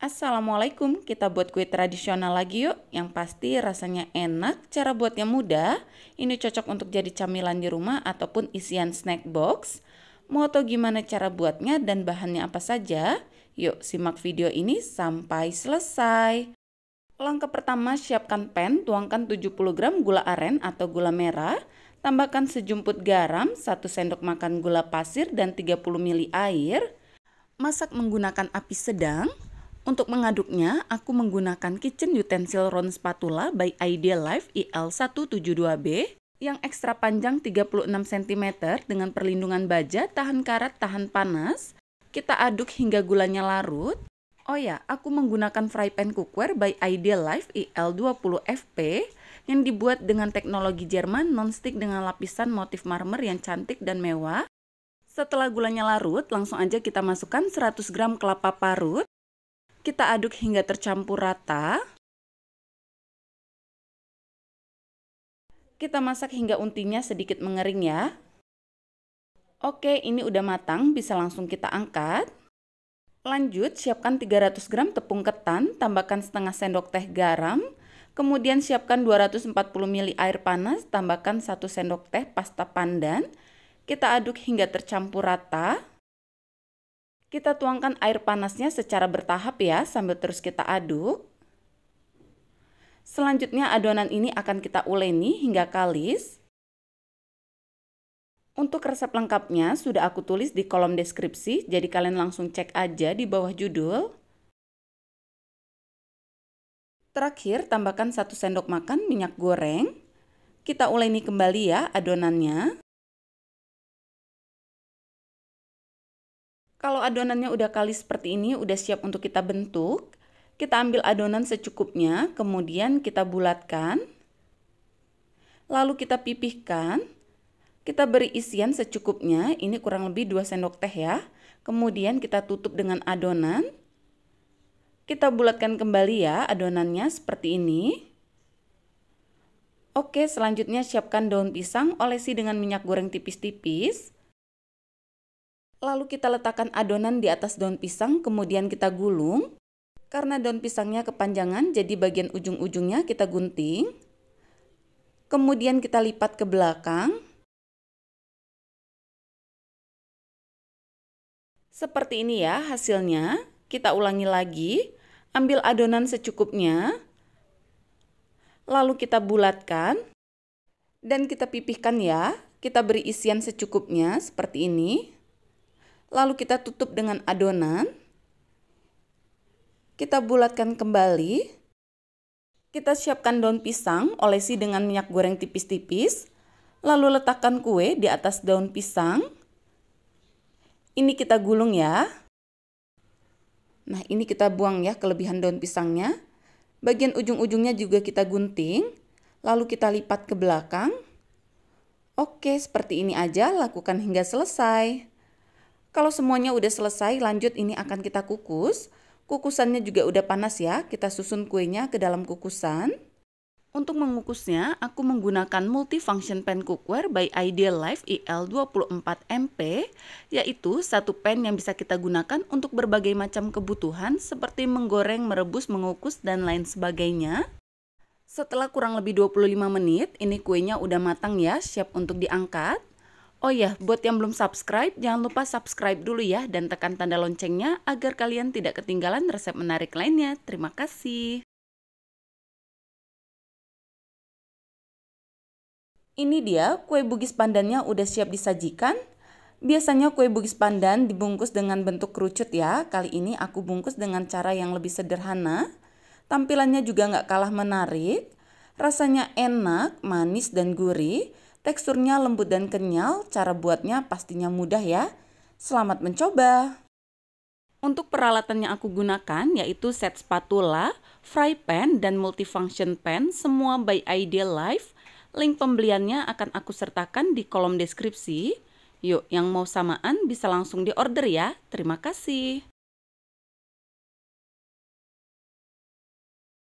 Assalamualaikum, kita buat kue tradisional lagi yuk. Yang pasti rasanya enak, cara buatnya mudah. Ini cocok untuk jadi camilan di rumah ataupun isian snack box. Mau tahu gimana cara buatnya dan bahannya apa saja? Yuk simak video ini sampai selesai. Langkah pertama, siapkan pan, tuangkan 70 gram gula aren atau gula merah, tambahkan sejumput garam, 1 sendok makan gula pasir dan 30 ml air. Masak menggunakan api sedang. Untuk mengaduknya, aku menggunakan kitchen utensil round spatula by Ideal Life IL172B e yang ekstra panjang 36 cm dengan perlindungan baja tahan karat tahan panas. Kita aduk hingga gulanya larut. Oh ya, aku menggunakan fry pan cookware by Ideal Life IL20FP e yang dibuat dengan teknologi Jerman nonstick dengan lapisan motif marmer yang cantik dan mewah. Setelah gulanya larut, langsung aja kita masukkan 100 gram kelapa parut kita aduk hingga tercampur rata. Kita masak hingga untinya sedikit mengering ya. Oke, ini udah matang, bisa langsung kita angkat. Lanjut, siapkan 300 gram tepung ketan, tambahkan setengah sendok teh garam, kemudian siapkan 240 ml air panas, tambahkan 1 sendok teh pasta pandan, kita aduk hingga tercampur rata. Kita tuangkan air panasnya secara bertahap ya sambil terus kita aduk. Selanjutnya adonan ini akan kita uleni hingga kalis. Untuk resep lengkapnya sudah aku tulis di kolom deskripsi, jadi kalian langsung cek aja di bawah judul. Terakhir, tambahkan 1 sendok makan minyak goreng. Kita uleni kembali ya adonannya. Kalau adonannya udah kali seperti ini, udah siap untuk kita bentuk. Kita ambil adonan secukupnya, kemudian kita bulatkan. Lalu kita pipihkan. Kita beri isian secukupnya, ini kurang lebih 2 sendok teh ya. Kemudian kita tutup dengan adonan. Kita bulatkan kembali ya adonannya seperti ini. Oke, selanjutnya siapkan daun pisang, olesi dengan minyak goreng tipis-tipis. Lalu kita letakkan adonan di atas daun pisang, kemudian kita gulung. Karena daun pisangnya kepanjangan, jadi bagian ujung-ujungnya kita gunting. Kemudian kita lipat ke belakang. Seperti ini ya hasilnya. Kita ulangi lagi. Ambil adonan secukupnya. Lalu kita bulatkan. Dan kita pipihkan ya. Kita beri isian secukupnya seperti ini. Lalu kita tutup dengan adonan. Kita bulatkan kembali. Kita siapkan daun pisang, olesi dengan minyak goreng tipis-tipis. Lalu letakkan kue di atas daun pisang. Ini kita gulung ya. Nah, ini kita buang ya kelebihan daun pisangnya. Bagian ujung-ujungnya juga kita gunting, lalu kita lipat ke belakang. Oke, seperti ini aja lakukan hingga selesai. Kalau semuanya udah selesai, lanjut ini akan kita kukus. Kukusannya juga udah panas ya, kita susun kuenya ke dalam kukusan. Untuk mengukusnya, aku menggunakan multifunction pan cookware by Ideal Life IL24MP, yaitu satu pan yang bisa kita gunakan untuk berbagai macam kebutuhan seperti menggoreng, merebus, mengukus, dan lain sebagainya. Setelah kurang lebih 25 menit, ini kuenya udah matang ya, siap untuk diangkat. Oh iya, buat yang belum subscribe, jangan lupa subscribe dulu ya dan tekan tanda loncengnya agar kalian tidak ketinggalan resep menarik lainnya. Terima kasih. Ini dia kue bugis pandannya udah siap disajikan. Biasanya kue bugis pandan dibungkus dengan bentuk kerucut ya. Kali ini aku bungkus dengan cara yang lebih sederhana. Tampilannya juga nggak kalah menarik. Rasanya enak, manis, dan gurih Teksturnya lembut dan kenyal, cara buatnya pastinya mudah ya. Selamat mencoba! Untuk peralatan yang aku gunakan yaitu set spatula, fry pan, dan multifunction pan semua by Ideal Life. Link pembeliannya akan aku sertakan di kolom deskripsi. Yuk, yang mau samaan bisa langsung di order ya. Terima kasih.